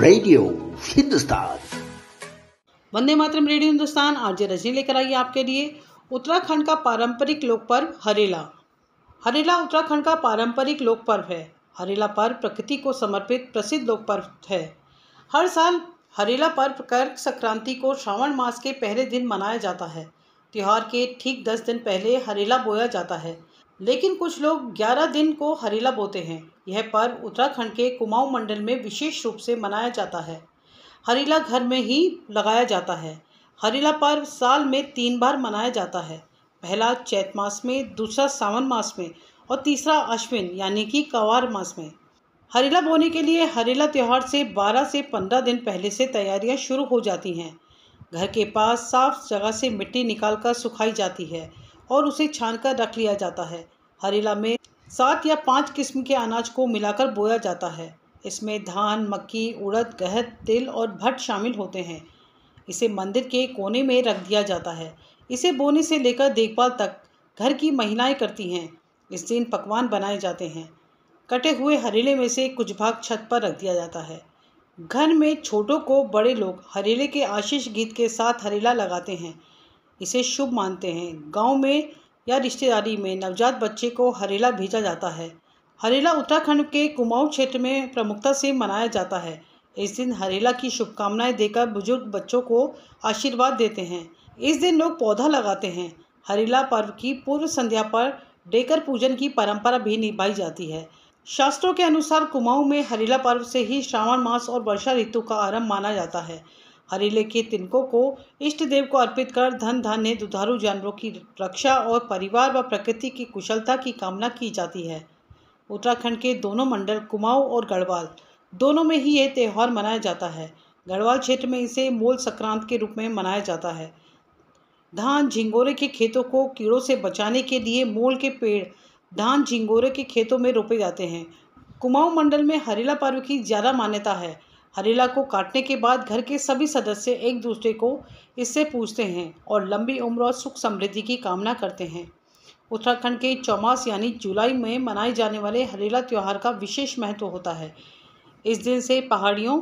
radio Hindustan Vande Mataram radio Hindustan आज रजनी लेकर आई आपके लिए उत्तराखंड का पारंपरिक लोक पर्व हरेला हरेला उत्तराखंड का पारंपरिक लोक पर्व है हरेला पर्व प्रकृति को समर्पित प्रसिद्ध लोक पर्व है हर साल हरेला पर्व कर्क संक्रांति को श्रावण मास के पहले दिन मनाया जाता है त्यौहार के ठीक दस दिन पहले हरेला बोया जाता है लेकिन कुछ लोग ग्यारह दिन को हरेला बोते हैं यह पर्व उत्तराखंड के कुमाऊं मंडल में विशेष रूप से मनाया जाता है हरीला घर में ही लगाया जाता है हरीला पर्व साल में तीन बार मनाया जाता है पहला चैत मास में दूसरा सावन मास में और तीसरा अश्विन यानी कि कंवार मास में हरेला बोने के लिए हरेला त्यौहार से 12 से 15 दिन पहले से तैयारियां शुरू हो जाती हैं घर के पास साफ जगह से मिट्टी निकालकर सुखाई जाती है और उसे छानकर रख लिया जाता है हरेला में सात या पाँच किस्म के अनाज को मिलाकर बोया जाता है इसमें धान मक्की उड़द गहत तिल और भट्ट शामिल होते हैं इसे मंदिर के कोने में रख दिया जाता है इसे बोने से लेकर देखभाल तक घर की महिलाएं करती हैं इस दिन पकवान बनाए जाते हैं कटे हुए हरेले में से कुछ भाग छत पर रख दिया जाता है घर में छोटों को बड़े लोग हरेले के आशीष गीत के साथ हरेला लगाते हैं इसे शुभ मानते हैं गांव में या रिश्तेदारी में नवजात बच्चे को हरेला भेजा जाता है हरेला उत्तराखंड के कुमाऊं क्षेत्र में प्रमुखता से मनाया जाता है इस दिन हरेला की शुभकामनाएं देकर बुजुर्ग बच्चों को आशीर्वाद देते हैं इस दिन लोग पौधा लगाते हैं हरेला पर्व की पूर्व संध्या पर डेकर पूजन की परंपरा भी निभाई जाती है शास्त्रों के अनुसार कुमाऊं में हरेला पर्व से ही श्रावण मास और वर्षा ऋतु का आरंभ माना जाता है हरेले के तिनकों को इष्ट देव को अर्पित कर धन धान्य दुधारू जानवरों की रक्षा और परिवार व प्रकृति की कुशलता की कामना की जाती है उत्तराखंड के दोनों मंडल कुमाऊं और गढ़वाल दोनों में ही ये त्यौहार मनाया जाता है गढ़वाल क्षेत्र में इसे मूल संक्रांत के रूप में मनाया जाता है धान झिंगोरे के खेतों को कीड़ों से बचाने के लिए मोल के पेड़ धान झिंगोरे के खेतों में रोपे जाते हैं कुमाऊं मंडल में हरेला पर्व की ज़्यादा मान्यता है हरेला को काटने के बाद घर के सभी सदस्य एक दूसरे को इससे पूछते हैं और लंबी उम्र और सुख समृद्धि की कामना करते हैं उत्तराखंड के चौमास यानी जुलाई में मनाए जाने वाले हरेला त्यौहार का विशेष महत्व होता है इस दिन से पहाड़ियों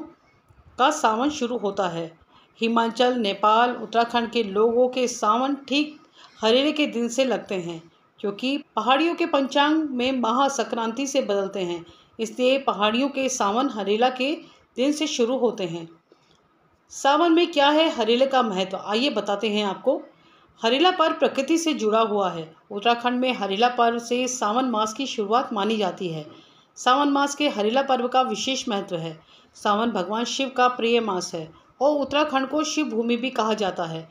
का सावन शुरू होता है हिमाचल नेपाल उत्तराखंड के लोगों के सावन ठीक हरेले के दिन से लगते हैं क्योंकि पहाड़ियों के पंचांग में महासंक्रांति से बदलते हैं इसलिए पहाड़ियों के सावन हरेला के दिन से शुरू होते हैं सावन में क्या है हरेले का महत्व आइए बताते हैं आपको हरेला पर्व प्रकृति से जुड़ा हुआ है उत्तराखंड में हरेला पर्व से सावन मास की शुरुआत मानी जाती है सावन मास के हरेला पर्व का विशेष महत्व है सावन भगवान शिव का प्रिय मास है और उत्तराखंड को शिव भूमि भी कहा जाता है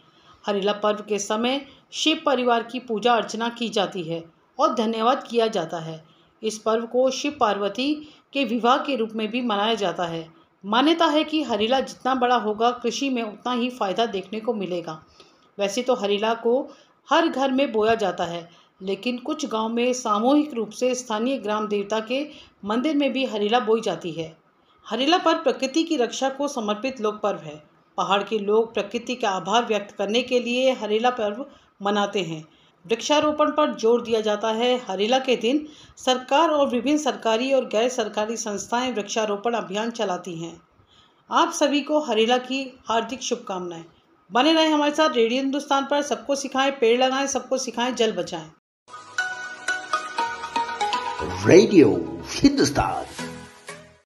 हरेला पर्व के समय शिव परिवार की पूजा अर्चना की जाती है और धन्यवाद किया जाता है इस पर्व को शिव पार्वती के विवाह के रूप में भी मनाया जाता है मान्यता है कि हरीला जितना बड़ा होगा कृषि में उतना ही फायदा देखने को मिलेगा वैसे तो हरीला को हर घर में बोया जाता है लेकिन कुछ गांव में सामूहिक रूप से स्थानीय ग्राम देवता के मंदिर में भी हरीला बोई जाती है हरीला पर्व प्रकृति की रक्षा को समर्पित लोक पर्व है पहाड़ के लोग प्रकृति का आभार व्यक्त करने के लिए हरेला पर्व मनाते हैं वृक्षारोपण पर जोर दिया जाता है हरेला के दिन सरकार और विभिन्न सरकारी और गैर सरकारी संस्थाएं वृक्षारोपण अभियान चलाती हैं आप सभी को हरेला की हार्दिक शुभकामनाएं बने रहें हमारे साथ रेडियो हिंदुस्तान पर सबको सिखाएं पेड़ लगाएं सबको सिखाएं जल बचाएं रेडियो हिंदुस्तान